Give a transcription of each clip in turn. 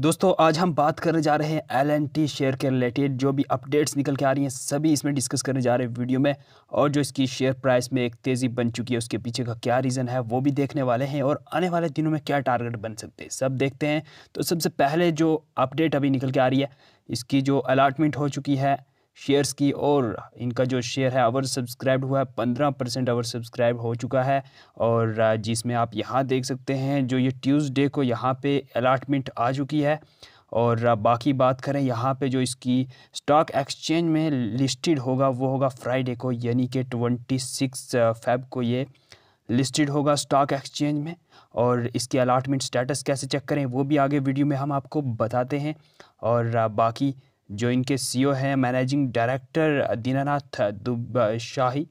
दोस्तों आज हम बात करने जा रहे हैं एल एन टी शेयर के रिलेटेड जो भी अपडेट्स निकल के आ रही हैं सभी इसमें डिस्कस करने जा रहे हैं वीडियो में और जो इसकी शेयर प्राइस में एक तेज़ी बन चुकी है उसके पीछे का क्या रीज़न है वो भी देखने वाले हैं और आने वाले दिनों में क्या टारगेट बन सकते हैं सब देखते हैं तो सबसे पहले जो अपडेट अभी निकल के आ रही है इसकी जो अलाटमेंट हो चुकी है शेयर्स की और इनका जो शेयर है अवर सब्सक्राइब हुआ है पंद्रह परसेंट अवर सब्सक्राइब हो चुका है और जिसमें आप यहाँ देख सकते हैं जो ये ट्यूसडे को यहाँ पे अलाटमेंट आ चुकी है और बाकी बात करें यहाँ पे जो इसकी स्टॉक एक्सचेंज में लिस्टेड होगा वो होगा फ्राइडे को यानी कि ट्वेंटी सिक्स फेब को ये लिस्टेड होगा स्टॉक एक्सचेंज में और इसके अलाटमेंट स्टेटस कैसे चेक करें वो भी आगे वीडियो में हम आपको बताते हैं और बाकी जो इनके सीईओ e हैं मैनेजिंग डायरेक्टर दीनानाथ शाही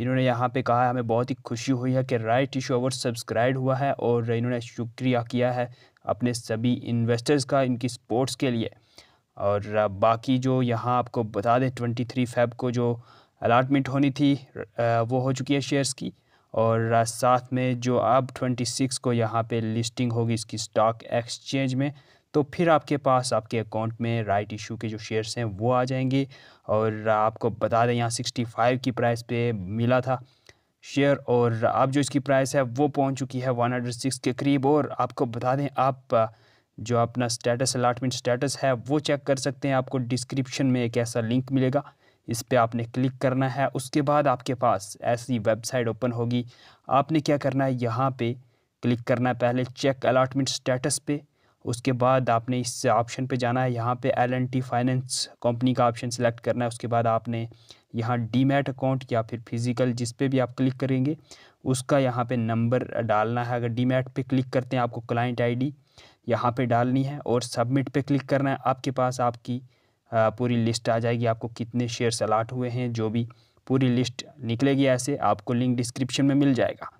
इन्होंने यहाँ पे कहा हमें बहुत ही खुशी हुई है कि राइट इशू ओवर सब्सक्राइब हुआ है और इन्होंने शुक्रिया किया है अपने सभी इन्वेस्टर्स का इनकी स्पोर्ट्स के लिए और बाकी जो यहाँ आपको बता दें ट्वेंटी थ्री फेब को जो अलाटमेंट होनी थी वो हो चुकी है शेयर्स की और साथ में जो अब ट्वेंटी सिक्स को यहाँ पे लिस्टिंग होगी इसकी स्टॉक एक्सचेंज में तो फिर आपके पास आपके अकाउंट में राइट इशू के जो शेयर्स हैं वो आ जाएंगे और आपको बता दें यहाँ सिक्सटी फाइव की प्राइस पे मिला था शेयर और अब जो इसकी प्राइस है वो पहुंच चुकी है वन हंड्रेड सिक्स के करीब और आपको बता दें आप जो अपना स्टेटस अलाटमेंट स्टेटस है वो चेक कर सकते हैं आपको डिस्क्रिप्शन में एक ऐसा लिंक मिलेगा इस पर आपने क्लिक करना है उसके बाद आपके पास ऐसी वेबसाइट ओपन होगी आपने क्या करना है यहाँ पर क्लिक करना है पहले चेक अलाटमेंट स्टेटस पे उसके बाद आपने इस ऑप्शन पे जाना है यहाँ पे L and T finance company का ऑप्शन सेलेक्ट करना है उसके बाद आपने यहाँ मैट अकाउंट या फिर फिज़िकल जिस पे भी आप क्लिक करेंगे उसका यहाँ पे नंबर डालना है अगर मैट पे क्लिक करते हैं आपको क्लाइंट आईडी यहाँ पर डालनी है और सबमिट पे क्लिक करना है आपके पास आपकी पूरी लिस्ट आ जाएगी आपको कितने शेयर्स अलाट हुए हैं जो भी पूरी लिस्ट निकलेगी ऐसे आपको लिंक डिस्क्रिप्शन में मिल जाएगा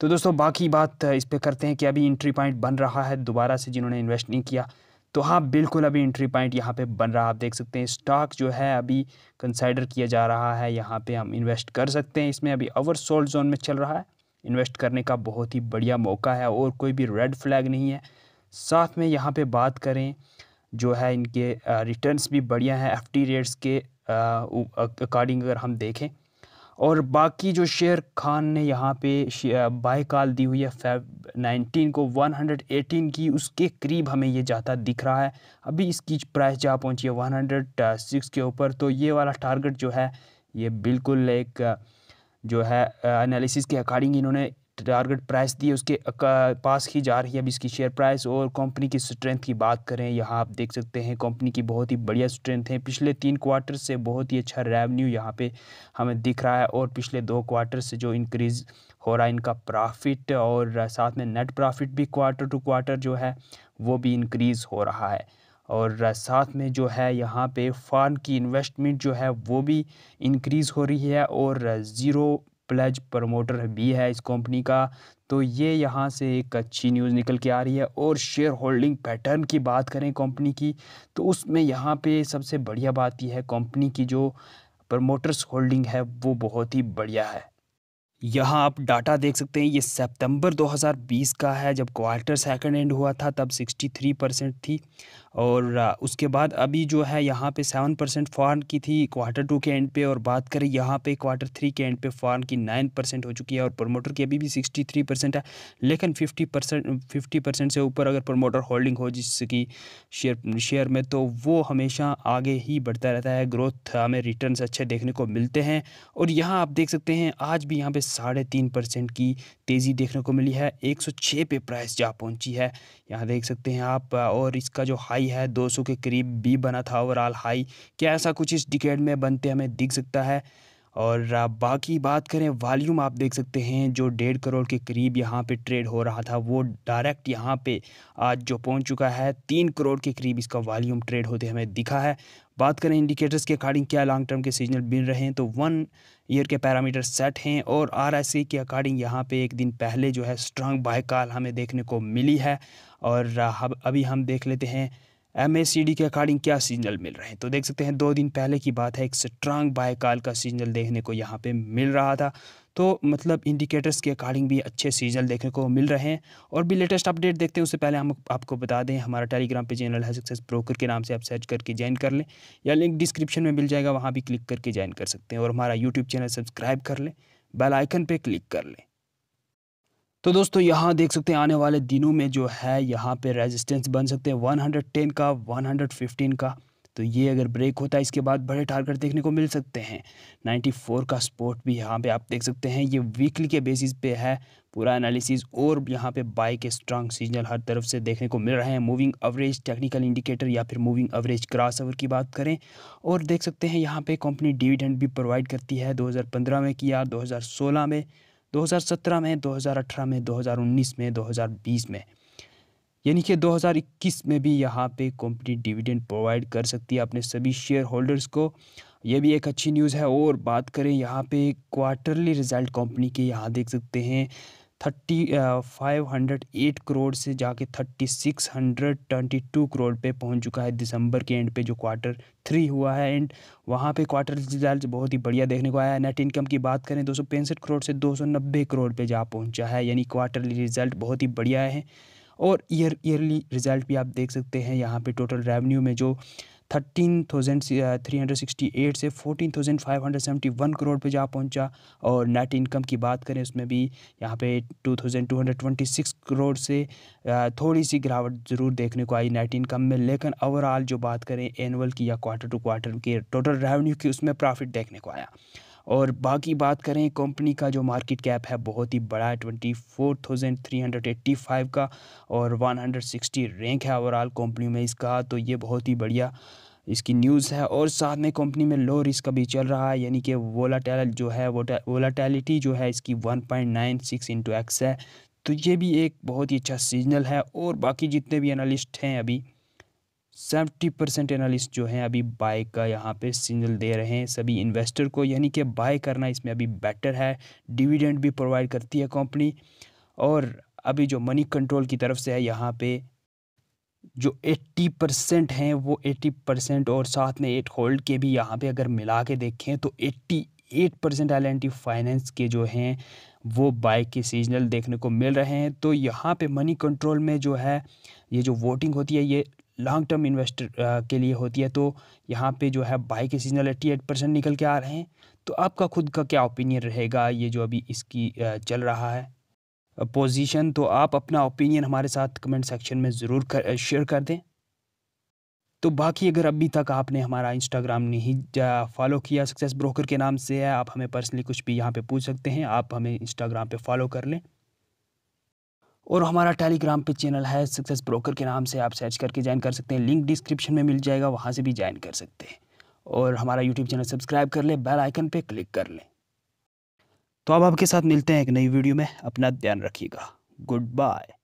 तो दोस्तों बाकी बात इस पर करते हैं कि अभी इंट्री पॉइंट बन रहा है दोबारा से जिन्होंने इन्वेस्ट नहीं किया तो हाँ बिल्कुल अभी इंट्री पॉइंट यहाँ पे बन रहा है आप देख सकते हैं स्टॉक जो है अभी कंसाइडर किया जा रहा है यहाँ पे हम इन्वेस्ट कर सकते हैं इसमें अभी ओवर सोल्ड जोन में चल रहा है इन्वेस्ट करने का बहुत ही बढ़िया मौका है और कोई भी रेड फ्लैग नहीं है साथ में यहाँ पर बात करें जो है इनके रिटर्न भी बढ़िया हैं एफ रेट्स के अकॉर्डिंग अगर हम देखें और बाकी जो शेयर खान ने यहाँ पे बाय कॉल दी हुई है फेब 19 को 118 की उसके करीब हमें ये जाता दिख रहा है अभी इसकी प्राइस जहाँ पहुँची है 106 के ऊपर तो ये वाला टारगेट जो है ये बिल्कुल एक जो है एनालिसिस के अकॉर्डिंग इन्होंने टारगेट प्राइस दी उसके पास ही जा रही है अब इसकी शेयर प्राइस और कंपनी की स्ट्रेंथ की बात करें यहाँ आप देख सकते हैं कंपनी की बहुत ही बढ़िया स्ट्रेंथ है पिछले तीन क्वार्टर से बहुत ही अच्छा रेवेन्यू यहाँ पे हमें दिख रहा है और पिछले दो क्वार्टर से जो इंक्रीज़ हो रहा है इनका प्रॉफिट और साथ में नेट प्रॉफिट भी क्वार्टर टू क्वार्टर जो है वो भी इंक्रीज़ हो रहा है और साथ में जो है यहाँ पे फार्म की इन्वेस्टमेंट जो है वो भी इंक्रीज़ हो रही है और ज़ीरो प्लज प्रमोटर भी है इस कंपनी का तो ये यहाँ से एक अच्छी न्यूज़ निकल के आ रही है और शेयर होल्डिंग पैटर्न की बात करें कंपनी की तो उसमें यहाँ पे सबसे बढ़िया बात यह है कंपनी की जो प्रमोटर्स होल्डिंग है वो बहुत ही बढ़िया है यहाँ आप डाटा देख सकते हैं ये सितंबर 2020 का है जब क्वार्टर सेकंड एंड हुआ था तब 63 परसेंट थी और उसके बाद अभी जो है यहाँ पे 7 परसेंट फॉरन की थी क्वार्टर टू के एंड पे और बात करें यहाँ पे क्वार्टर थ्री के एंड पे फॉरन की 9 परसेंट हो चुकी है और प्रोमोटर की अभी भी 63 परसेंट है लेकिन 50 परसेंट फिफ्टी परसेंट से ऊपर अगर प्रोमोटर होल्डिंग हो जिसकी शेयर शेयर में तो वो हमेशा आगे ही बढ़ता रहता है ग्रोथ हमें रिटर्न अच्छे देखने को मिलते हैं और यहाँ आप देख सकते हैं आज भी यहाँ पर साढ़े तीन परसेंट की तेज़ी देखने को मिली है 106 पे प्राइस जा पहुंची है यहाँ देख सकते हैं आप और इसका जो हाई है 200 के करीब भी बना था ओवरऑल हाई क्या ऐसा कुछ इस डिकेड में बनते हमें दिख सकता है और बाकी बात करें वॉल्यूम आप देख सकते हैं जो डेढ़ करोड़ के करीब यहाँ पे ट्रेड हो रहा था वो डायरेक्ट यहाँ पे आज जो पहुँच चुका है तीन करोड़ के करीब इसका वॉल्यूम ट्रेड होते हमें दिखा है बात करें इंडिकेटर्स के अकॉर्डिंग क्या लॉन्ग टर्म के सीजनल बिन रहे हैं तो वन ईयर के पैरामीटर सेट हैं और सी के अकॉर्डिंग यहाँ पे एक दिन पहले जो है स्ट्रांग बाय कॉल हमें देखने को मिली है और अभी हम देख लेते हैं एम के अकॉर्डिंग क्या सिग्नल मिल रहे हैं तो देख सकते हैं दो दिन पहले की बात है एक स्ट्रांग बाय कॉल का सिग्नल देखने को यहाँ पे मिल रहा था तो मतलब इंडिकेटर्स के अकॉर्डिंग भी अच्छे सीजन देखने को मिल रहे हैं और भी लेटेस्ट अपडेट देखते हैं उससे पहले हम आपको बता दें हमारा टेलीग्राम पे चैनल है सक्सेस ब्रोकर के नाम से आप सर्च करके ज्वाइन कर लें या लिंक डिस्क्रिप्शन में मिल जाएगा वहाँ भी क्लिक करके ज्वाइन कर सकते हैं और हमारा यूट्यूब चैनल सब्सक्राइब कर लें बेलाइकन पर क्लिक कर लें तो दोस्तों यहाँ देख सकते हैं आने वाले दिनों में जो है यहाँ पर रेजिस्टेंस बन सकते हैं वन का वन का तो ये अगर ब्रेक होता है इसके बाद बड़े टारगेट देखने को मिल सकते हैं 94 का स्पोर्ट भी यहाँ पे आप देख सकते हैं ये वीकली के बेसिस पे है पूरा एनालिसिस और यहाँ पे बाई के स्ट्रांग सिग्नल हर तरफ से देखने को मिल रहे हैं मूविंग एवरेज टेक्निकल इंडिकेटर या फिर मूविंग एवरेज क्रॉस ओवर की बात करें और देख सकते हैं यहाँ पर कंपनी डिविडेंड भी प्रोवाइड करती है दो में किया दो में दो में दो में दो में दो में यानी कि 2021 में भी यहाँ पे कंपनी डिविडेंड प्रोवाइड कर सकती है अपने सभी शेयर होल्डर्स को यह भी एक अच्छी न्यूज़ है और बात करें यहाँ पे क्वार्टरली रिजल्ट कंपनी के यहाँ देख सकते हैं thirty five hundred eight crore से जाके thirty six hundred twenty two crore पे पहुंच चुका है दिसंबर के एंड पे जो क्वार्टर थ्री हुआ है एंड वहाँ पे क्वार्टर रिजल्ट बहुत ही बढ़िया देखने को आया है नेट इनकम की बात करें दो सौ पैंसठ करोड़ से दो सौ नब्बे करोड़ पे जा पहुंचा है यानी क्वार्टरली रिजल्ट बहुत ही बढ़िया है और ईयर ईयरली रिजल्ट भी आप देख सकते हैं यहाँ पे टोटल रेवेन्यू में जो thirteen thousand three hundred sixty eight से fourteen thousand five hundred seventy one crore पे जा पहुंचा और नेट इनकम की बात करें उसमें भी यहाँ पे two thousand two hundred twenty six crore से uh, थोड़ी सी गिरावट ज़रूर देखने को आई नेट इनकम में लेकिन ओवरऑल जो बात करें एनुअल की या क्वार्टर टू क्वार्टर की टोटल रेवेन्यू की उसमें प्रॉफिट देखने को आया और बाकी बात करें कंपनी का जो मार्केट कैप है बहुत ही बड़ा है twenty four thousand three hundred eighty five का और वन हंड्रेड सिक्सटी रैंक है ओवरऑल कंपनी में इसका तो ये बहुत ही बढ़िया इसकी न्यूज़ है और साथ में कंपनी में लो रिस्क अभी चल रहा है यानी कि वोलाटैल जो है वोलाटैलिटी जो है इसकी one point nine six into X है तो ये भी एक बहुत ही अच्छा सीजनल है और बाकी जितने भी एनालिस्ट हैं अभी सेवेंटी परसेंट एनालिस्ट जो हैं अभी बाय का यहाँ पे सिग्नल दे रहे हैं सभी इन्वेस्टर को यानी कि बाय करना इसमें अभी बेटर है डिविडेंड भी प्रोवाइड करती है कंपनी और अभी जो मनी कंट्रोल की तरफ से है यहाँ पे जो एट्टी परसेंट हैं वो एट्टी परसेंट और साथ में एट होल्ड के भी यहाँ पे अगर मिला के देखें तो eighty eight percent L N T finance के जो हैं वो बाइक के सीजनल देखने को मिल रहे हैं तो यहाँ पे मनी कंट्रोल में जो है ये जो वोटिंग होती है ये लॉन्ग टर्म इन्वेस्टर के लिए होती है तो यहाँ पे जो है बाई के सीजनल एट्टी एट परसेंट निकल के आ रहे हैं तो आपका खुद का क्या ओपिनियन रहेगा ये जो अभी इसकी uh, चल रहा है पोजीशन तो आप अपना ओपिनियन हमारे साथ कमेंट सेक्शन में ज़रूर कर शेयर uh, कर दें तो बाकी अगर अभी तक आपने हमारा इंस्टाग्राम नहीं फॉलो uh, किया सक्सेस ब्रोकर के नाम से है आप हमें पर्सनली कुछ भी यहाँ पे पूछ सकते हैं आप हमें इंस्टाग्राम पे फॉलो कर लें और हमारा टेलीग्राम पे चैनल है सक्सेस ब्रोकर के नाम से आप सर्च करके ज्वाइन कर सकते हैं लिंक डिस्क्रिप्शन में मिल जाएगा वहाँ से भी ज्वाइन कर सकते हैं और हमारा यूट्यूब चैनल सब्सक्राइब कर लें बेल आइकन पे क्लिक कर लें तो अब आपके साथ मिलते हैं एक नई वीडियो में अपना ध्यान रखिएगा गुड बाय